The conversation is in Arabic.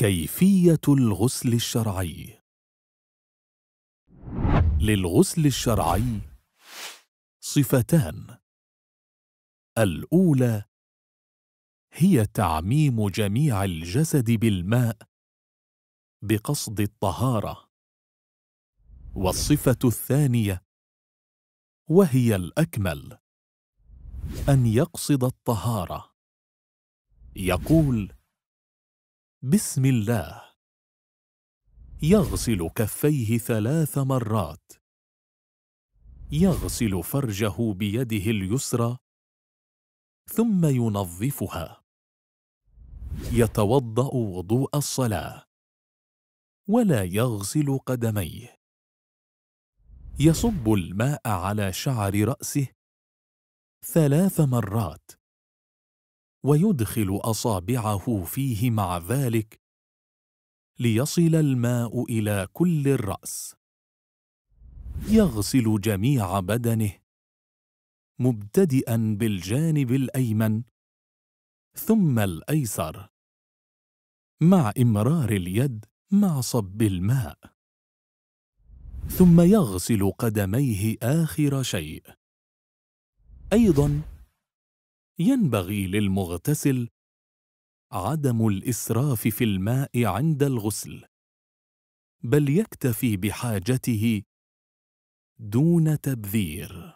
كيفية الغسل الشرعي للغسل الشرعي صفتان الأولى هي تعميم جميع الجسد بالماء بقصد الطهارة والصفة الثانية وهي الأكمل أن يقصد الطهارة يقول بسم الله يغسل كفيه ثلاث مرات يغسل فرجه بيده اليسرى ثم ينظفها يتوضأ وضوء الصلاة ولا يغسل قدميه يصب الماء على شعر رأسه ثلاث مرات ويدخل اصابعه فيه مع ذلك ليصل الماء الى كل الراس يغسل جميع بدنه مبتدئا بالجانب الايمن ثم الايسر مع امرار اليد مع صب الماء ثم يغسل قدميه اخر شيء ايضا ينبغي للمغتسل عدم الإسراف في الماء عند الغسل بل يكتفي بحاجته دون تبذير